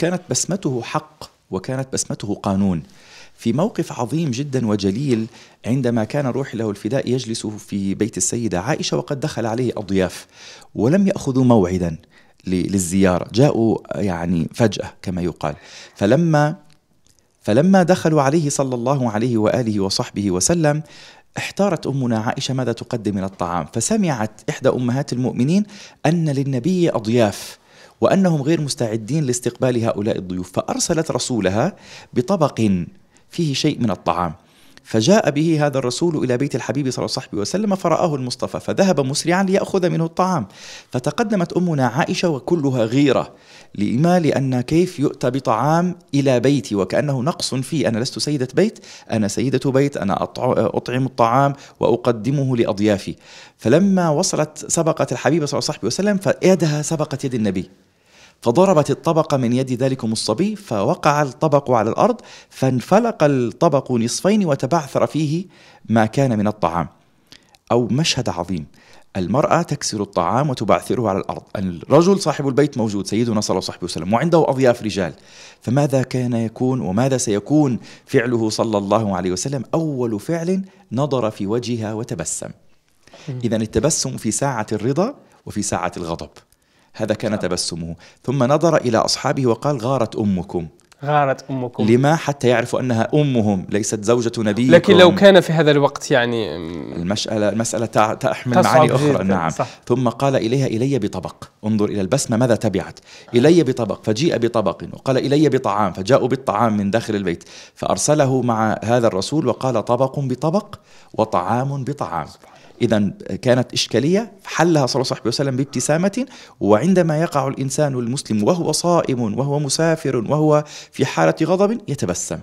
كانت بسمته حق وكانت بسمته قانون في موقف عظيم جدا وجليل عندما كان روح له الفداء يجلس في بيت السيدة عائشة وقد دخل عليه أضياف ولم يأخذوا موعدا للزيارة جاءوا يعني فجأة كما يقال فلما فلما دخلوا عليه صلى الله عليه وآله وصحبه وسلم احتارت امنا عائشه ماذا تقدم من الطعام فسمعت احدى امهات المؤمنين ان للنبي اضياف وأنهم غير مستعدين لاستقبال هؤلاء الضيوف فأرسلت رسولها بطبق فيه شيء من الطعام فجاء به هذا الرسول إلى بيت الحبيب صلى الله عليه وسلم فرآه المصطفى فذهب مسرعا ليأخذ منه الطعام فتقدمت أمنا عائشة وكلها غيرة لما لأن كيف يؤتى بطعام إلى بيتي وكأنه نقص فيه أنا لست سيدة بيت أنا سيدة بيت أنا أطعم الطعام وأقدمه لأضيافي فلما وصلت سبقت الحبيب صلى الله عليه وسلم فيدها سبقت يد النبي فضربت الطبقة من يد ذلكم الصبي فوقع الطبق على الأرض فانفلق الطبق نصفين وتبعثر فيه ما كان من الطعام أو مشهد عظيم المرأة تكسر الطعام وتبعثره على الأرض الرجل صاحب البيت موجود سيدنا صلى الله عليه وسلم وعنده أضياف رجال فماذا كان يكون وماذا سيكون فعله صلى الله عليه وسلم أول فعل نظر في وجهها وتبسم إذا التبسم في ساعة الرضا وفي ساعة الغضب هذا كان تبسمه ثم نظر إلى أصحابه وقال غارت أمكم غارت أمكم لما حتى يعرفوا أنها أمهم ليست زوجة نبيكم لكن لو كان في هذا الوقت يعني المسألة المسألة تحمل معاني أخرى نعم صح. ثم قال إليها إلي بطبق انظر إلى البسمة ماذا تبعت إلي بطبق فجيء بطبق وقال إلي بطعام فجاءوا بالطعام من داخل البيت فأرسله مع هذا الرسول وقال طبق بطبق وطعام بطعام إذا كانت إشكالية حلها صلى الله عليه وسلم بابتسامة وعندما يقع الإنسان المسلم وهو صائم وهو مسافر وهو في حالة غضب يتبسم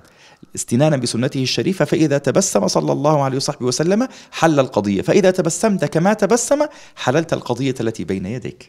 استنانا بسنته الشريفة فإذا تبسم صلى الله عليه وصحبه وسلم حل القضية فإذا تبسمت كما تبسم حللت القضية التي بين يديك